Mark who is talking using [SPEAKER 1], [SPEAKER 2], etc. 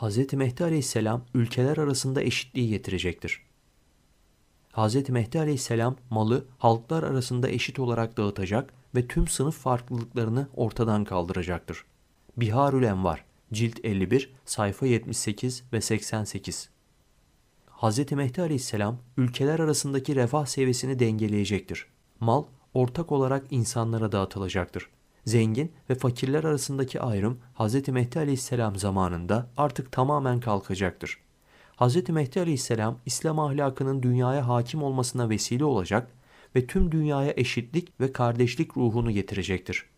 [SPEAKER 1] Hz. Mehdi aleyhisselam ülkeler arasında eşitliği getirecektir. Hz. Mehdi aleyhisselam malı halklar arasında eşit olarak dağıtacak ve tüm sınıf farklılıklarını ortadan kaldıracaktır. Biharül Envar, cilt 51, sayfa 78 ve 88 Hz. Mehdi aleyhisselam ülkeler arasındaki refah seviyesini dengeleyecektir. Mal ortak olarak insanlara dağıtılacaktır. Zengin ve fakirler arasındaki ayrım Hz. Mehdi Aleyhisselam zamanında artık tamamen kalkacaktır. Hz. Mehdi Aleyhisselam İslam ahlakının dünyaya hakim olmasına vesile olacak ve tüm dünyaya eşitlik ve kardeşlik ruhunu getirecektir.